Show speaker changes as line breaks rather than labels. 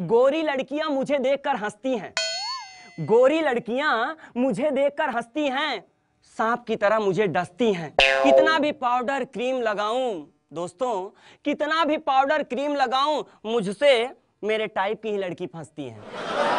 गोरी लड़कियां मुझे देखकर हंसती हैं गोरी लड़कियां मुझे देखकर हंसती हैं सांप की तरह मुझे डसती हैं कितना भी पाउडर क्रीम लगाऊं दोस्तों कितना भी पाउडर क्रीम लगाऊं मुझसे मेरे टाइप की ही लड़की फंसती है